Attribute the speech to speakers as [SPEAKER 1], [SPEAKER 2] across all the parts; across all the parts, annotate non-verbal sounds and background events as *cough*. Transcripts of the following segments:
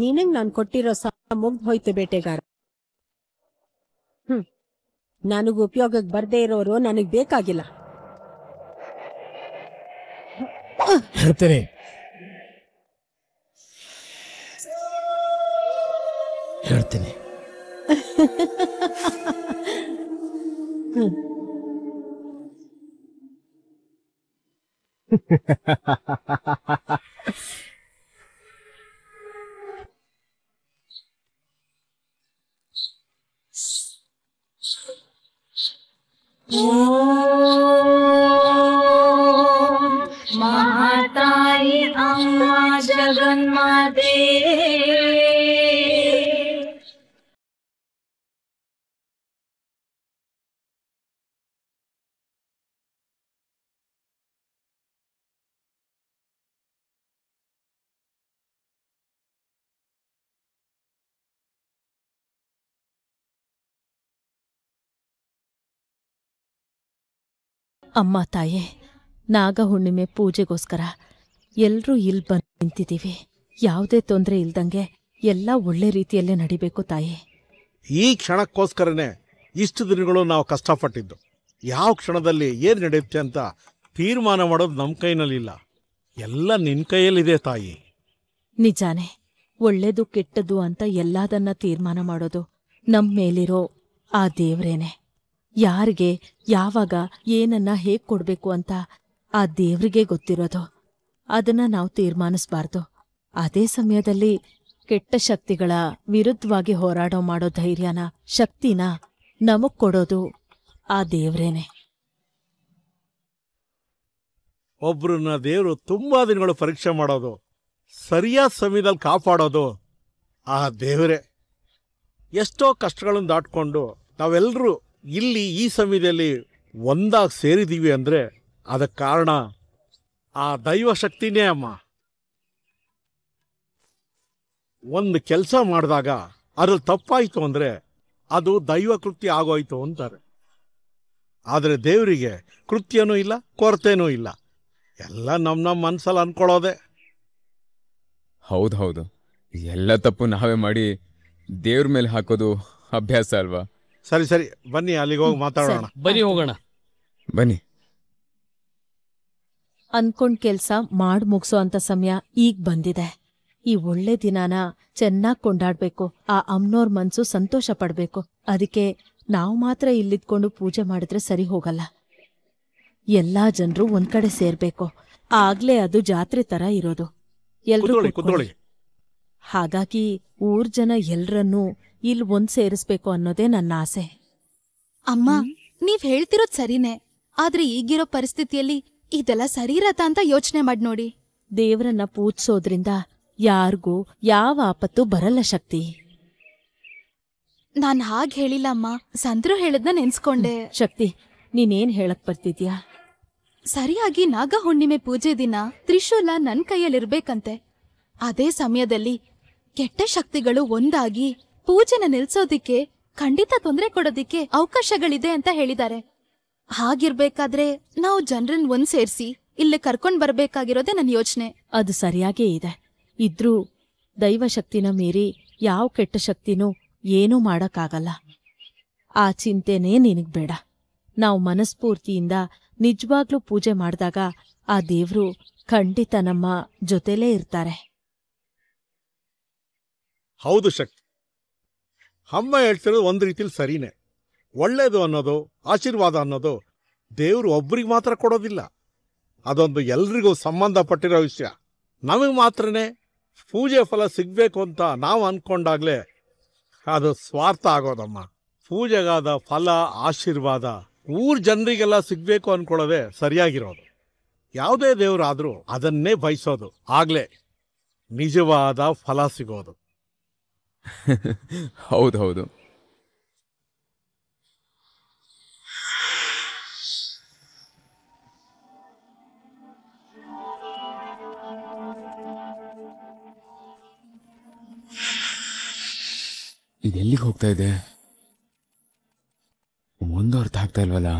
[SPEAKER 1] ನೀನಂಗ್ ನಾನ್ ಕೊಟ್ಟಿರೋ ಸಾಲ ಮುಗ್ದ್ ಹೋಯ್ತು ಬೇಟೆಗಾರ ಹ್ಮ್ ನನಗ್ ಉಪಯೋಗಕ್ ಬರ್ದೇ ಇರೋರು ನನಗ್ ಬೇಕಾಗಿಲ್ಲ *laughs*
[SPEAKER 2] Whoa. Oh.
[SPEAKER 3] ಅಮ್ಮ ತಾಯಿ
[SPEAKER 1] ನಾಗಹುಣ್ಣಿಮೆ ಪೂಜೆಗೋಸ್ಕರ ಎಲ್ಲರೂ ಇಲ್ಲಿ ಬಂದು ನಿಂತಿದ್ದೀವಿ ಯಾವುದೇ ತೊಂದರೆ ಇಲ್ದಂಗೆ ಎಲ್ಲ ಒಳ್ಳೆ ರೀತಿಯಲ್ಲೇ ನಡಿಬೇಕು ತಾಯಿ
[SPEAKER 4] ಈ ಕ್ಷಣಕ್ಕೋಸ್ಕರನೇ ಇಷ್ಟು ದಿನಗಳು ನಾವು ಕಷ್ಟಪಟ್ಟಿದ್ದು ಯಾವ ಕ್ಷಣದಲ್ಲಿ ಏನು ನಡೆಯುತ್ತೆ ಅಂತ ತೀರ್ಮಾನ ಮಾಡೋದು ನಮ್ಮ ಕೈನಲ್ಲಿಲ್ಲ ಎಲ್ಲ ನಿನ್ನ ಕೈಯಲ್ಲಿದೆ ತಾಯಿ
[SPEAKER 1] ನಿಜಾನೇ ಒಳ್ಳೇದು ಕೆಟ್ಟದ್ದು ಅಂತ ಎಲ್ಲದನ್ನ ತೀರ್ಮಾನ ಮಾಡೋದು ನಮ್ಮ ಮೇಲಿರೋ ಆ ದೇವ್ರೇನೆ ಯಾರಿಗೆ ಯಾವಾಗ ಏನನ್ನ ಹೇಗ್ ಕೊಡಬೇಕು ಅಂತ ಆ ದೇವ್ರಿಗೆ ಗೊತ್ತಿರೋದು ಅದನ್ನ ನಾವು ತೀರ್ಮಾನಿಸಬಾರ್ದು ಅದೇ ಸಮಯದಲ್ಲಿ ಕೆಟ್ಟ ಶಕ್ತಿಗಳ ವಿರುದ್ಧವಾಗಿ ಹೋರಾಟ ಮಾಡೋ ಧೈರ್ಯನ ಶಕ್ತಿನ ನಮಗ್ ಕೊಡೋದು ಆ ದೇವ್ರೇನೆ
[SPEAKER 4] ಒಬ್ರನ್ನ ದೇವರು ತುಂಬಾ ದಿನಗಳು ಪರೀಕ್ಷೆ ಮಾಡೋದು ಸರಿಯಾದ ಸಮಯದಲ್ಲಿ ಕಾಪಾಡೋದು ಆ ದೇವರೇ ಎಷ್ಟೋ ಕಷ್ಟಗಳನ್ನು ದಾಟ್ಕೊಂಡು ನಾವೆಲ್ಲರೂ ಇಲ್ಲಿ ಈ ಸಮಯದಲ್ಲಿ ಒಂದಾಗಿ ಸೇರಿದ್ದೀವಿ ಅಂದರೆ ಅದಕ್ಕೆ ಕಾರಣ ಆ ದೈವ ಶಕ್ತಿನೇ ಅಮ್ಮ ಒಂದು ಕೆಲಸ ಮಾಡಿದಾಗ ಅದ್ರಲ್ಲಿ ತಪ್ಪಾಯಿತು ಅಂದರೆ ಅದು ದೈವ ಕೃತ್ಯ ಆಗೋಯ್ತು ಅಂತಾರೆ ಆದರೆ ದೇವರಿಗೆ ಕೃತ್ಯನೂ ಇಲ್ಲ ಕೊರತೆನೂ ಇಲ್ಲ ಎಲ್ಲ ನಮ್ಮ ನಮ್ಮ ಮನಸ್ಸಲ್ಲಿ ಅನ್ಕೊಳ್ಳೋದೆ
[SPEAKER 3] ಹೌದು ಹೌದು ಎಲ್ಲ ತಪ್ಪು ನಾವೇ ಮಾಡಿ ದೇವ್ರ ಮೇಲೆ ಹಾಕೋದು ಅಭ್ಯಾಸ ಅಲ್ವಾ
[SPEAKER 4] ಸರಿ ಸರಿ ಬನ್ನಿ ಅಲ್ಲಿಗೆ ಹೋಗಿ ಮಾತಾಡೋಣ ಬನ್ನಿ ಹೋಗೋಣ
[SPEAKER 3] ಬನ್ನಿ
[SPEAKER 1] ಅನ್ಕೊಂಡ್ ಕೆಲ್ಸ ಮಾಡ್ ಮುಗಿಸೋ ಅಂತ ಸಮಯ ಈಗ ಬಂದಿದೆ ಈ ಒಳ್ಳೆ ದಿನಾನ ಚೆನ್ನಾಗ್ ಕೊಂಡಾಡ್ಬೇಕು ಆ ಅಮ್ನೋರ್ ಮನ್ಸು ಸಂತೋಷ ಪಡ್ಬೇಕು ಅದಕ್ಕೆ ನಾವು ಮಾತ್ರ ಇಲ್ಲಿದ್ಕೊಂಡು ಪೂಜೆ ಮಾಡಿದ್ರೆ ಸರಿ ಹೋಗಲ್ಲ ಎಲ್ಲಾ ಜನರು ಒಂದ್ ಕಡೆ ಸೇರ್ಬೇಕು ಆಗ್ಲೇ ಅದು ಜಾತ್ರೆ ತರ ಇರೋದು ಎಲ್ರು ಹಾಗಾಗಿ ಊರ್ ಜನ ಎಲ್ರನ್ನೂ ಇಲ್ ಒಂದ್ ಸೇರಿಸ್ಬೇಕು ಅನ್ನೋದೇ ನನ್ನ ಆಸೆ
[SPEAKER 2] ಅಮ್ಮ ನೀವ್ ಹೇಳ್ತಿರೋದ್ ಸರಿನೇ ಆದ್ರೆ ಈಗಿರೋ ಪರಿಸ್ಥಿತಿಯಲ್ಲಿ ಇದೆಲ್ಲ ಸರಿರತ ಅಂತ ಯೋಚನೆ ಮಾಡಿ ನೋಡಿ ದೇವ್ರನ್ನ ಪೂಜಿಸೋದ್ರಿಂದ
[SPEAKER 1] ಯಾರಿಗೂ ಯಾವ ಆಪತ್ತು ಬರಲ್ಲ ಶಕ್ತಿ
[SPEAKER 2] ನಾನ್ ಹಾಗೆ ಹೇಳಿಲ್ಲ ಅಮ್ಮ ಸಂದ್ರು ಹೇಳದ್ನ ನೆನ್ಸ್ಕೊಂಡೆ ಶಕ್ತಿ ನೀನೇನ್ ಹೇಳಕ್ ಬರ್ತಿದ್ಯಾ ಸರಿಯಾಗಿ ನಾಗ ಹುಣ್ಣಿಮೆ ಪೂಜೆ ದಿನ ತ್ರಿಶೂಲ ನನ್ ಕೈಯಲ್ಲಿರ್ಬೇಕಂತೆ ಅದೇ ಸಮಯದಲ್ಲಿ ಕೆಟ್ಟ ಶಕ್ತಿಗಳು ಒಂದಾಗಿ ಪೂಜೆನ ನಿಲ್ಸೋದಿಕ್ಕೆ ಖಂಡಿತ ತೊಂದರೆ ಕೊಡೋದಿಕ್ಕೆ ಅವಕಾಶಗಳಿದೆ ಅಂತ ಹೇಳಿದ್ದಾರೆ ಹಾಗಿರ್ಬೇಕಾದ್ರೆ ನಾವು ಜನರನ್ ಒಂದ್ ಸೇರಿಸಿ ಇಲ್ಲಿ ಕರ್ಕೊಂಡ್ ಬರ್ಬೇಕಾಗಿರೋದೇ ನನ್ನ ಯೋಚನೆ ಅದು ಸರಿಯಾಗೇ ಇದೆ ಇದ್ರೂ
[SPEAKER 1] ದೈವ ಶಕ್ತಿನ ಮೀರಿ ಯಾವ ಕೆಟ್ಟ ಶಕ್ತಿನೂ ಏನೂ ಮಾಡಕ್ಕಾಗಲ್ಲ ಆ ಚಿಂತೆನೇ ನಿನಗ್ ಬೇಡ ನಾವು ಮನಸ್ಫೂರ್ತಿಯಿಂದ ನಿಜವಾಗ್ಲೂ ಪೂಜೆ ಮಾಡಿದಾಗ ಆ ದೇವ್ರು ಖಂಡಿತ ನಮ್ಮ ಜೊತೆಲೇ ಇರ್ತಾರೆ
[SPEAKER 4] ಹೌದು ಶಕ್ತಿ ಅಮ್ಮ ಹೇಳ್ತಿರೋದು ಒಂದು ರೀತಿಲಿ ಸರಿನೇ ಒಳ್ಳೆಯದು ಅನ್ನೋದು ಆಶೀರ್ವಾದ ಅನ್ನೋದು ದೇವರು ಒಬ್ರಿಗೆ ಮಾತ್ರ ಕೊಡೋದಿಲ್ಲ ಅದೊಂದು ಎಲ್ರಿಗೂ ಸಂಬಂಧಪಟ್ಟಿರೋ ವಿಷಯ ನಮಗೆ ಮಾತ್ರನೇ ಪೂಜೆ ಫಲ ಸಿಗಬೇಕು ಅಂತ ನಾವು ಅಂದ್ಕೊಂಡಾಗಲೇ ಅದು ಸ್ವಾರ್ಥ ಆಗೋದಮ್ಮ ಪೂಜೆಗಾದ ಫಲ ಆಶೀರ್ವಾದ ಊರ ಜನರಿಗೆಲ್ಲ ಸಿಗಬೇಕು ಅಂದ್ಕೊಳ್ಳೋದೇ ಸರಿಯಾಗಿರೋದು ಯಾವುದೇ ದೇವರಾದರೂ ಅದನ್ನೇ ಬಯಸೋದು ಆಗಲೇ ನಿಜವಾದ ಫಲ ಸಿಗೋದು
[SPEAKER 3] *laughs* ಹೌದು ಹೌದು ಇದೆಲ್ಲಿಗೆ ಹೋಗ್ತಾ ಇದೆ ಒಂದು ಅರ್ಥ ಆಗ್ತಾ ಇಲ್ವಲ್ಲ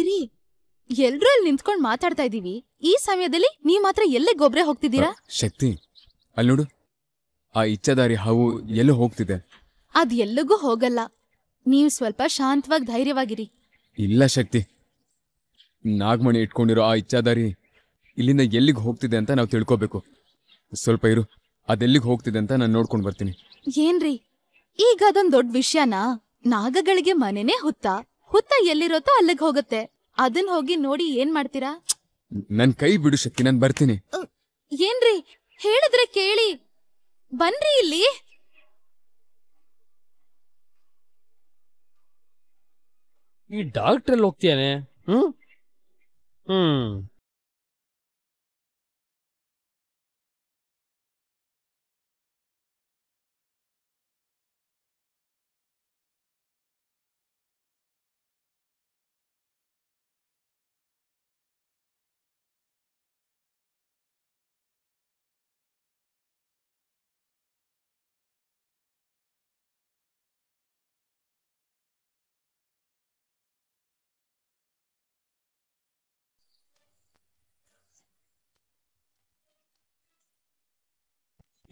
[SPEAKER 2] ಇರಿ ಅಲ್ಲಿ ನಿಂತ್ಕೊಂಡು ಮಾತಾಡ್ತಾ ಇದೀವಿ ಈ ಸಮಯದಲ್ಲಿ ನೀವ್ ಮಾತ್ರ ಎಲ್ಲೇ ಗೊಬ್ಬರ ಹೋಗ್ತಿದ್ದೀರಾ
[SPEAKER 3] ಶಕ್ತಿ ಅಲ್ಲಿ ನೋಡು ಆ ಇಚ್ಛಾದಾರಿ ಹಾವು ಎಲ್ಲೂ ಹೋಗ್ತಿದೆ
[SPEAKER 2] ಅದ್ ಎಲ್ಲಿಗೂ ಹೋಗಲ್ಲ ನೀವು ಸ್ವಲ್ಪ ಶಾಂತವಾಗಿ ಧೈರ್ಯವಾಗಿರಿ
[SPEAKER 3] ಇಲ್ಲ ಶಕ್ತಿ ನಾಗಮಣಿ ಇಟ್ಕೊಂಡಿರೋ ಆ ಇಚ್ಛಾದಾರಿ ಇಲ್ಲಿಂದ ಎಲ್ಲಿಗೆ ಹೋಗ್ತಿದೆ ಅಂತ ನಾವು ತಿಳ್ಕೋಬೇಕು ಸ್ವಲ್ಪ ಇರು ಅದೆಲ್ಲಿಗೆ ಹೋಗ್ತಿದೆ ಅಂತ ನಾನು ನೋಡ್ಕೊಂಡು ಬರ್ತೀನಿ
[SPEAKER 2] ಏನ್ರಿ ಈಗ ಅದೊಂದ್ ದೊಡ್ಡ ವಿಷಯನಾ ನಾಗಗಳಿಗೆ ಮನೆನೇ ಹುತ್ತಾ ಹುತ್ತ ಎಲ್ಲಿರೋತೋ ಅಲ್ಲಿಗೆ ಹೋಗುತ್ತೆ ಅದನ್ನ ಹೋಗಿ ನೋಡಿ ಏನ್ ಮಾಡ್ತೀರಾ
[SPEAKER 3] ನನ್ ಕೈ ಬಿಡು ಶಕ್ತಿ ನಾನ್ ಬರ್ತೀನಿ
[SPEAKER 2] ಏನ್ರಿ ಹೇಳಿದ್ರೆ ಕೇಳಿ ಬನ್ರಿ ಇಲ್ಲಿ
[SPEAKER 5] ಈ ಡಾಕ್ಟ್ರಲ್ಲಿ ಹೋಗ್ತೀಯಾನೆ ಹ್ಮ್
[SPEAKER 3] ಹ್ಮ್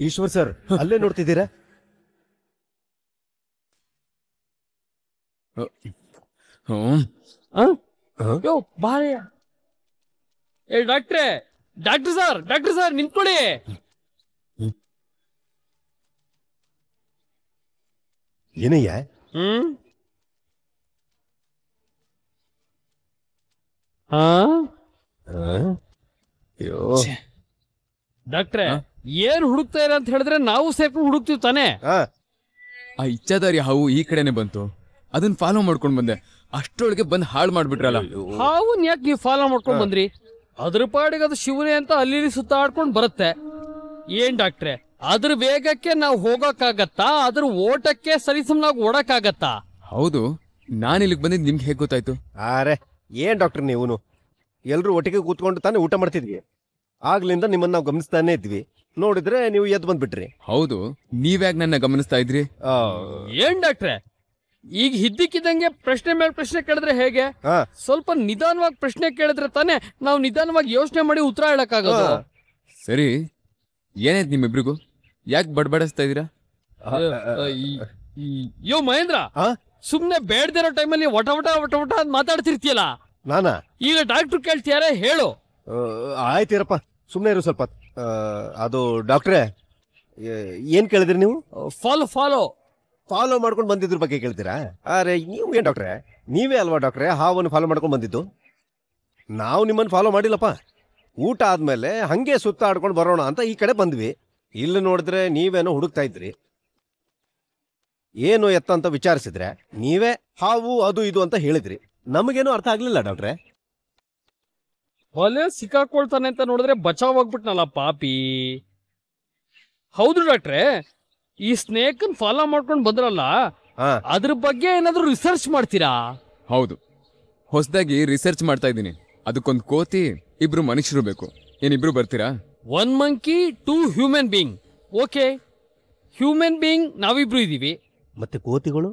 [SPEAKER 3] ಈಶ್ವರ್ ಸರ್ ಅಲ್ಲೇ ನೋಡ್ತಿದ್ದೀರಾ
[SPEAKER 5] ಯೋ ಏ ಡಾಕ್ಟ್ರೇ ಡಾಕ್ಟರ್ ಸರ್ ಡಾಕ್ಟರ್ ಸರ್ ನಿಂತ್ಕೊಳ್ಳಿ ಏನಯ್ಯ ಹ್ಮ್ ಹಾ ಏನ್ ಹುಡುಕ್ತಾ ಇಲ್ಲ ಅಂತ ಹೇಳಿದ್ರೆ ನಾವು ಸೇರ್ಕೊಂಡು ಹುಡುಕ್ತಿವಿ ತಾನೇ
[SPEAKER 3] ಆ ಇಚ್ಛಾದಾರಿ ಹಾವು ಈ ಕಡೆನೆ ಬಂತು ಅದನ್ನ ಫಾಲೋ ಮಾಡ್ಕೊಂಡು ಬಂದೆ ಅಷ್ಟೊಳಗೆ ಬಂದ್ ಹಾಳು ಮಾಡ್ಬಿಟ್ರಲ್ಲ
[SPEAKER 5] ಹಾವು ಯಾಕೆ ನೀವು ಫಾಲೋ ಮಾಡ್ಕೊಂಡು ಬಂದ್ರಿ ಅದ್ರ ಪಾಡಿಗೆ ಅದು ಶಿವನೇ ಅಂತ ಅಲ್ಲಿ ಸುತ್ತಾಡ್ಕೊಂಡು ಬರುತ್ತೆ ಏನ್ ಡಾಕ್ಟ್ರೆ ಅದ್ರ ವೇಗಕ್ಕೆ ನಾವು ಹೋಗಕ್ಕಾಗತ್ತಾ ಅದ್ರ ಓಟಕ್ಕೆ ಸರಿಸಮ್ನಾಗ್ ಓಡಕ್ಕಾಗತ್ತಾ
[SPEAKER 3] ಹೌದು ನಾನು ಇಲ್ಲಿಗೆ ಬಂದಿದ್ದು ನಿಮ್ಗೆ ಹೇಗೆ ಗೊತ್ತಾಯ್ತು ಆರೆ ಏನ್ ಡಾಕ್ಟರ್ ನೀವು ಎಲ್ಲರೂ ಒಟ್ಟಿಗೆ ಕೂತ್ಕೊಂಡು ತಾನೇ ಊಟ ಮಾಡ್ತಿದ್ವಿ ಆಗ್ಲಿಂದ ನಿಮ್ಮನ್ನ ನಾವು ಗಮನಿಸ್ತಾನೆ ಇದ್ವಿ ನೋಡಿದ್ರೆ ನೀವು ಎದ್ದು ಬಂದ್ಬಿಟ್ರಿ ಹೌದು ನೀವ್ಯಾಕ್ ನನ್ನ ಗಮನಿಸ್ತಾ ಇದ್ರಿ
[SPEAKER 5] ಏನ್ ಡಾಕ್ಟ್ರೆ ಈಗ ಹಿದ್ದಕ್ಕಿದ್ದಂಗೆ ಪ್ರಶ್ನೆ ಮೇಲೆ ಪ್ರಶ್ನೆ ಕೇಳಿದ್ರೆ ಹೇಗೆ ಸ್ವಲ್ಪ ನಿಧಾನವಾಗಿ ಪ್ರಶ್ನೆ ಕೇಳಿದ್ರೆ ತಾನೇ ನಾವು ನಿಧಾನವಾಗಿ ಯೋಚನೆ ಮಾಡಿ ಉತ್ತರ ಹೇಳಕ್ಕಾಗೋದು
[SPEAKER 3] ಸರಿ ಏನಾಯ್ತು ನಿಮ್ಮಿಬ್ರಿಗೂ ಯಾಕೆ ಬಡಬಡಿಸ್ತಾ ಇದೀರಾ
[SPEAKER 5] ಯೋ ಮಹೇಂದ್ರ ಸುಮ್ನೆ ಬೇಡದಿರೋ ಟೈಮಲ್ಲಿ ವಟ ಒಟ ವಟ ವಟ ಅಂತ ಮಾತಾಡ್ತಿರ್ತೀಯಲ್ಲ ನಾನಾ ಈಗ ಡಾಕ್ಟ್ರು ಕೇಳ್ತಿಯಾರೆ ಹೇಳು
[SPEAKER 4] ಆಯ್ತಿರಪ್ಪ ಆಯ್ತು ಇರಪ್ಪ ಸುಮ್ಮನೆ ಇರು ಸ್ವಲ್ಪ ಅದು ಡಾಕ್ಟ್ರೇ ಏನ್ ಕೇಳಿದ್ರಿ ನೀವು ಫಾಲೋ ಫಾಲೋ
[SPEAKER 3] ಫಾಲೋ ಮಾಡ್ಕೊಂಡು ಬಂದಿದ್ರ ಬಗ್ಗೆ ಕೇಳ್ತೀರಾ ಅರೆ ನೀವು ಏನ್ ಡಾಕ್ಟ್ರೆ ನೀವೇ ಅಲ್ವಾ ಡಾಕ್ಟ್ರೆ ಹಾವನ್ನು
[SPEAKER 4] ಫಾಲೋ ಮಾಡ್ಕೊಂಡು ಬಂದಿದ್ದು ನಾವು ನಿಮ್ಮನ್ನು ಫಾಲೋ ಮಾಡಿಲ್ಲಪ್ಪ ಊಟ ಆದಮೇಲೆ ಹಾಗೆ ಸುತ್ತಾಡ್ಕೊಂಡು ಬರೋಣ ಅಂತ ಈ ಕಡೆ ಬಂದ್ವಿ ಇಲ್ಲಿ ನೋಡಿದ್ರೆ ನೀವೇನೋ ಹುಡುಕ್ತಾ ಇದ್ರಿ
[SPEAKER 5] ಏನು ಎತ್ತ ಅಂತ ವಿಚಾರಿಸಿದ್ರೆ ನೀವೇ ಹಾವು ಅದು ಇದು ಅಂತ ಹೇಳಿದ್ರಿ ನಮಗೇನು ಅರ್ಥ ಆಗಲಿಲ್ಲ ಡಾಕ್ಟ್ರೆ ಹೊಲೆ ಸಿಕ್ಕಾಕೊಳ್ತಾನೆ ಅಂತ ನೋಡಿದ್ರೆ ಬಚಾವ್ ಆಗ್ಬಿಟ್ನಲ್ಲ ಪಾಪಿ ಹೌದು ಡಾಕ್ಟ್ರೆ ಈ ಸ್ನೇಕ್ ಫಾಲೋ ಮಾಡ್ಕೊಂಡು ಬಂದ್ರಲ್ಲ ಅದ್ರ ಬಗ್ಗೆ ಏನಾದ್ರೂ ರಿಸರ್ಚ್ ಮಾಡ್ತೀರಾ ಹೌದು
[SPEAKER 3] ಹೊಸದಾಗಿ ರಿಸರ್ಚ್ ಮಾಡ್ತಾ ಇದ್ದೀನಿ ಅದಕ್ಕೊಂದು ಕೋತಿ ಇಬ್ರು ಮನುಷ್ಯರು ಬೇಕು ಏನಿಬ್ರು ಬರ್ತೀರಾ
[SPEAKER 5] one monkey two human being okay human being ನಾವಿಬ್ರು ಇದ್ದೀವಿ
[SPEAKER 4] ಮತ್ತೆ ಕೋತಿಗಳು